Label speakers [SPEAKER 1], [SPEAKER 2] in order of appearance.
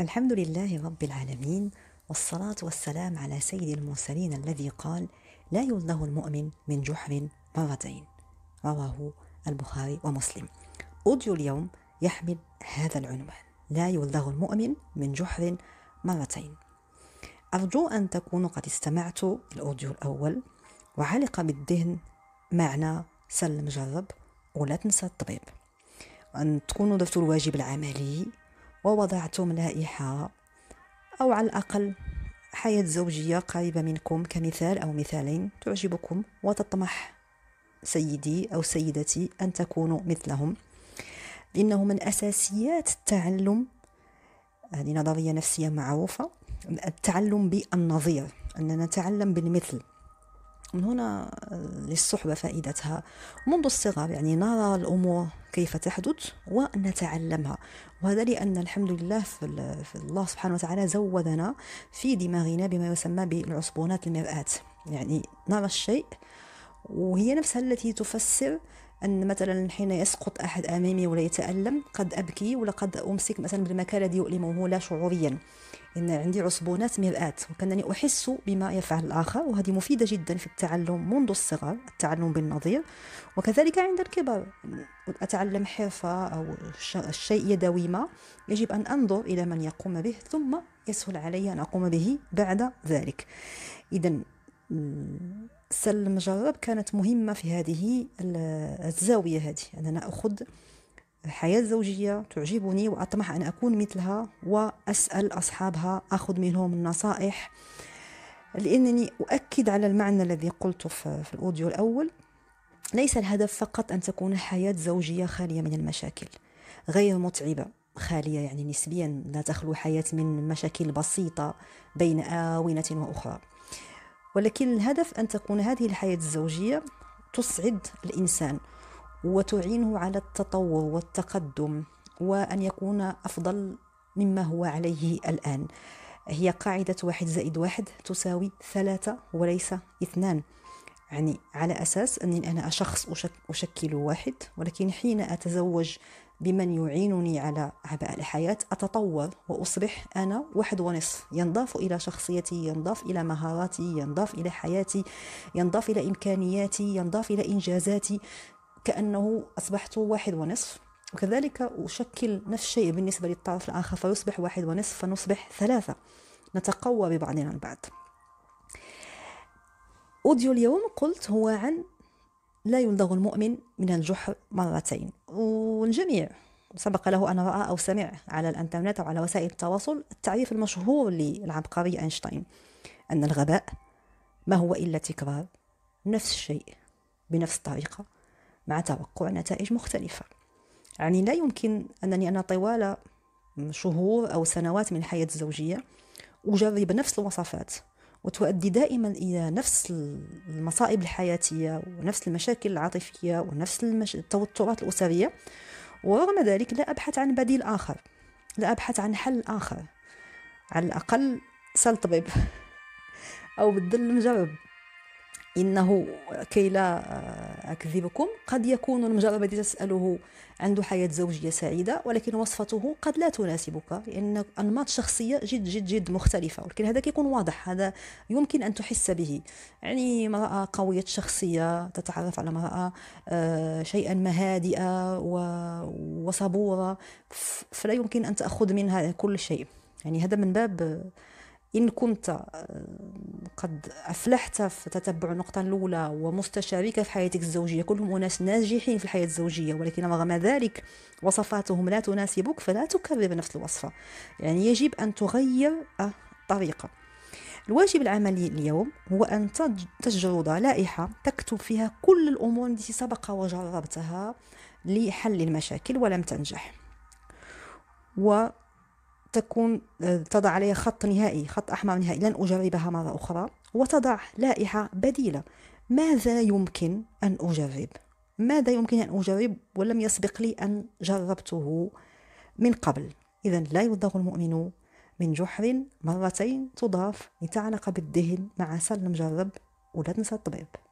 [SPEAKER 1] الحمد لله رب العالمين والصلاة والسلام على سيد المرسلين الذي قال لا يلده المؤمن من جحر مرتين رواه البخاري ومسلم أوديو اليوم يحمل هذا العنوان لا يلده المؤمن من جحر مرتين أرجو أن تكونوا قد استمعتوا الأوديو الأول وعلق بالذهن معنى سلم جرب ولا تنسى الطبيب أن تكونوا درتوا الواجب العملي ووضعتم لائحة أو على الأقل حياة زوجية قريبة منكم كمثال أو مثالين تعجبكم وتطمح سيدي أو سيدتي أن تكونوا مثلهم لأنه من أساسيات التعلم هذه نظرية نفسية معروفة التعلم بالنظير أننا نتعلم بالمثل من هنا آه، للصحبة فائدتها منذ الصغر يعني نرى الأمور كيف تحدث ونتعلمها وهذا لأن الحمد لله في, الله سبحانه وتعالى زودنا في دماغنا بما يسمى بالعصبونات المرآة يعني نرى الشيء وهي نفسها التي تفسر أن مثلا حين يسقط أحد أمامي ولا يتألم قد أبكي ولقد أمسك مثلا بالمكان الذي يؤلمه لا شعوريا إن عندي عصبونات مرآة وكأنني أحس بما يفعل الآخر وهذه مفيدة جدا في التعلم منذ الصغر التعلم بالنظير وكذلك عند الكبر أتعلم حرفة أو شيء يدوي ما يجب أن أنظر إلى من يقوم به ثم يسهل علي أن أقوم به بعد ذلك إذا سلم جرب كانت مهمة في هذه الزاوية هذه أننا نأخذ الحياة الزوجية تعجبني وأطمح أن أكون مثلها وأسأل أصحابها أخذ منهم النصائح لأنني أؤكد على المعنى الذي قلته في الأوديو الأول ليس الهدف فقط أن تكون الحياة الزوجية خالية من المشاكل غير متعبة خالية يعني نسبيا لا تخلو حياة من مشاكل بسيطة بين آونة وأخرى ولكن الهدف أن تكون هذه الحياة الزوجية تسعد الإنسان وتعينه على التطور والتقدم وأن يكون أفضل مما هو عليه الآن هي قاعدة واحد زائد واحد تساوي ثلاثة وليس اثنان يعني على أساس أني أنا شخص أشكل واحد ولكن حين أتزوج بمن يعينني على عباء الحياة أتطور وأصبح أنا واحد ونصف ينضاف إلى شخصيتي ينضاف إلى مهاراتي ينضاف إلى حياتي ينضاف إلى إمكانياتي ينضاف إلى إنجازاتي كأنه أصبحت واحد ونصف وكذلك أشكل نفس الشيء بالنسبة للطرف الآخر فيصبح واحد ونصف فنصبح ثلاثة نتقوى ببعضنا البعض أوديو اليوم قلت هو عن لا يلدغ المؤمن من الجحر مرتين والجميع سبق له أن رأى أو سمع على الإنترنت أو على وسائل التواصل التعريف المشهور للعبقري أينشتاين أن الغباء ما هو إلا تكرار نفس الشيء بنفس الطريقة مع توقع نتائج مختلفة يعني لا يمكن أنني أنا طوال شهور أو سنوات من الحياة الزوجية أجرب نفس الوصفات وتؤدي دائما إلى نفس المصائب الحياتية ونفس المشاكل العاطفية ونفس المش... التوترات الأسرية ورغم ذلك لا أبحث عن بديل آخر لا أبحث عن حل آخر على الأقل سل طبيب أو بدل مجرب إنه كي لا آه، أكذبكم قد يكون المجرب الذي تسأله عنده حياة زوجية سعيدة ولكن وصفته قد لا تناسبك لأن أنماط شخصية جد جد جد مختلفة ولكن هذا كيكون واضح هذا يمكن أن تحس به يعني امرأة قوية الشخصية تتعرف على امرأة آه، شيئا ما هادئة وصبورة فلا يمكن أن تأخذ منها كل شيء يعني هذا من باب إن كنت آه، قد أفلحت في تتبع النقطة الأولى ومستشارك في حياتك الزوجية كلهم أناس ناجحين في الحياة الزوجية ولكن رغم ذلك وصفاتهم لا تناسبك فلا تكرر نفس الوصفة يعني يجب أن تغير آه، الطريقة الواجب العملي اليوم هو أن تجرد لائحة تكتب فيها كل الأمور التي سبق وجربتها لحل المشاكل ولم تنجح و تكون آه، تضع عليها خط نهائي خط أحمر نهائي لن أجربها مرة أخرى وتضع لائحة بديلة ماذا يمكن أن أجرب ماذا يمكن أن أجرب ولم يسبق لي أن جربته من قبل إذا لا يضر المؤمن من جحر مرتين تضاف لتعلق بالدهن مع سلم جرب ولا تنسى الطبيب